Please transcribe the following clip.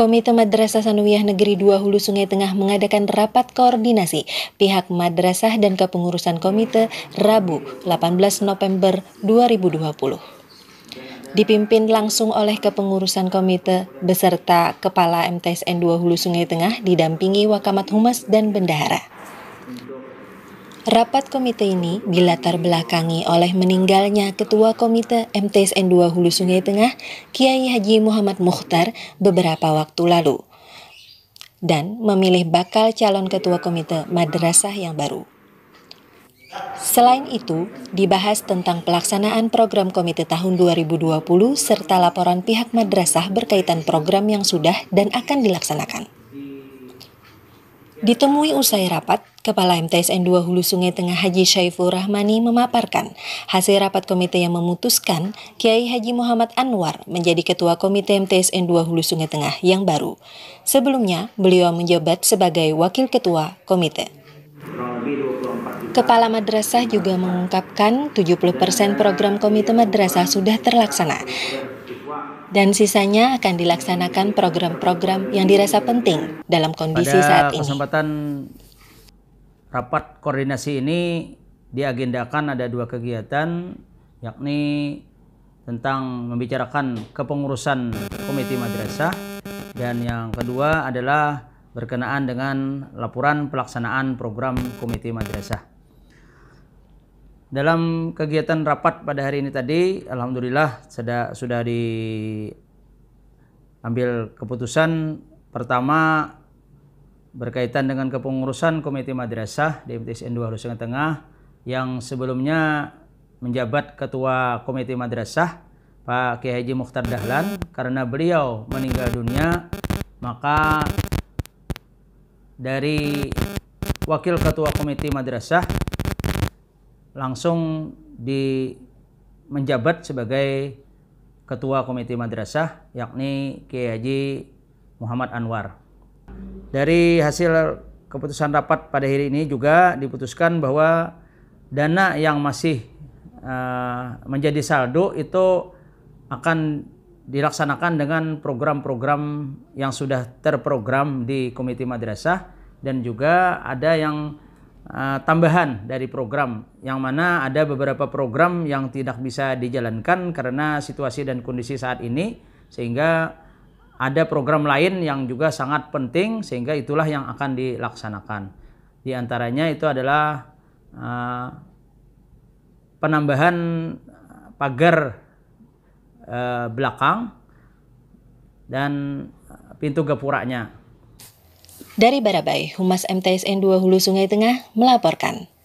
Komite Madrasah Sanawiyah Negeri 2 Hulu Sungai Tengah mengadakan rapat koordinasi pihak madrasah dan kepengurusan komite Rabu 18 November 2020 dipimpin langsung oleh kepengurusan komite beserta Kepala MTSN 2 Hulu Sungai Tengah didampingi Wakamat Humas dan Bendahara. Rapat komite ini dilatar belakangi oleh meninggalnya Ketua Komite MTSN 2 Hulu Sungai Tengah, Kiai Haji Muhammad Mukhtar, beberapa waktu lalu, dan memilih bakal calon Ketua Komite Madrasah yang baru. Selain itu, dibahas tentang pelaksanaan program komite tahun 2020 serta laporan pihak madrasah berkaitan program yang sudah dan akan dilaksanakan. Ditemui usai rapat, Kepala MTSN 2 Hulu Sungai Tengah Haji Syaiful Rahmani memaparkan hasil rapat komite yang memutuskan Kiai Haji Muhammad Anwar menjadi Ketua Komite MTSN 2 Hulu Sungai Tengah yang baru. Sebelumnya, beliau menjabat sebagai Wakil Ketua Komite. Kepala Madrasah juga mengungkapkan 70% persen program Komite Madrasah sudah terlaksana dan sisanya akan dilaksanakan program-program yang dirasa penting dalam kondisi Pada saat ini. kesempatan rapat koordinasi ini diagendakan ada dua kegiatan yakni tentang membicarakan kepengurusan komite madrasah dan yang kedua adalah berkenaan dengan laporan pelaksanaan program komite madrasah. Dalam kegiatan rapat pada hari ini tadi, alhamdulillah sudah sudah diambil keputusan pertama berkaitan dengan kepengurusan komite madrasah di MTSN 2 Hulu Tengah yang sebelumnya menjabat ketua komite madrasah Pak Kiai Haji Mukhtar Dahlan karena beliau meninggal dunia maka dari wakil ketua komite madrasah langsung di menjabat sebagai ketua komite madrasah yakni Kiai Haji Muhammad Anwar. Dari hasil keputusan rapat pada hari ini juga diputuskan bahwa dana yang masih uh, menjadi saldo itu akan dilaksanakan dengan program-program yang sudah terprogram di komite madrasah dan juga ada yang Eh, tambahan dari program yang mana ada beberapa program yang tidak bisa dijalankan karena situasi dan kondisi saat ini sehingga ada program lain yang juga sangat penting sehingga itulah yang akan dilaksanakan. Di antaranya itu adalah eh, penambahan eh, pagar belakang dan pintu gapuranya dari Barabai, Humas MTSN 2 Hulu Sungai Tengah melaporkan.